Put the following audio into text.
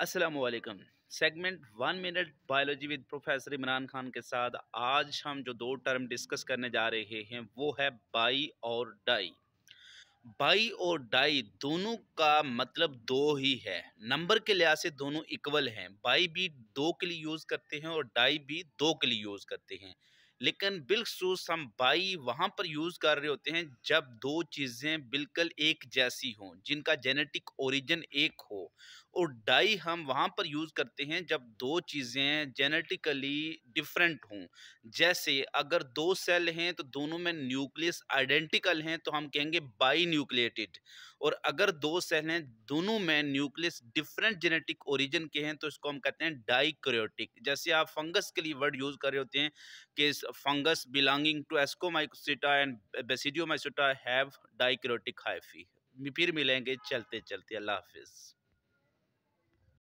असलकम segment one minute biology with professor Imran Khan के साथ आज हम जो दो टर्म डिस्कस करने जा रहे हैं वो है बाई और डाई बाई और डाई दोनों का मतलब दो ही है नंबर के लिहाज से दोनों इक्वल हैं बाई भी दो के लिए यूज़ करते हैं और डाई भी दो के लिए यूज़ करते हैं लेकिन बिलखसूस हम बाई वहाँ पर यूज़ कर रहे होते हैं जब दो चीज़ें बिल्कुल एक जैसी हों जिनका जेनेटिक ओरिजिन एक हो और डाई हम वहाँ पर यूज़ करते हैं जब दो चीज़ें जेनेटिकली डिफरेंट हों जैसे अगर दो सेल हैं तो दोनों में न्यूक्लियस आइडेंटिकल हैं तो हम कहेंगे बाई न्यूक्लिएटेड और अगर दो सेल हैं दोनों में न्यूक्लियस डिफरेंट जेनेटिक ओरिजिन के हैं तो इसको हम कहते हैं डाई जैसे आप फंगस के लिए वर्ड यूज़ कर रहे होते हैं कि fungus belonging to ascomycota and basidiomycota have dikaryotic फिर मिलेंगे चलते चलते अल्लाह हाफिज़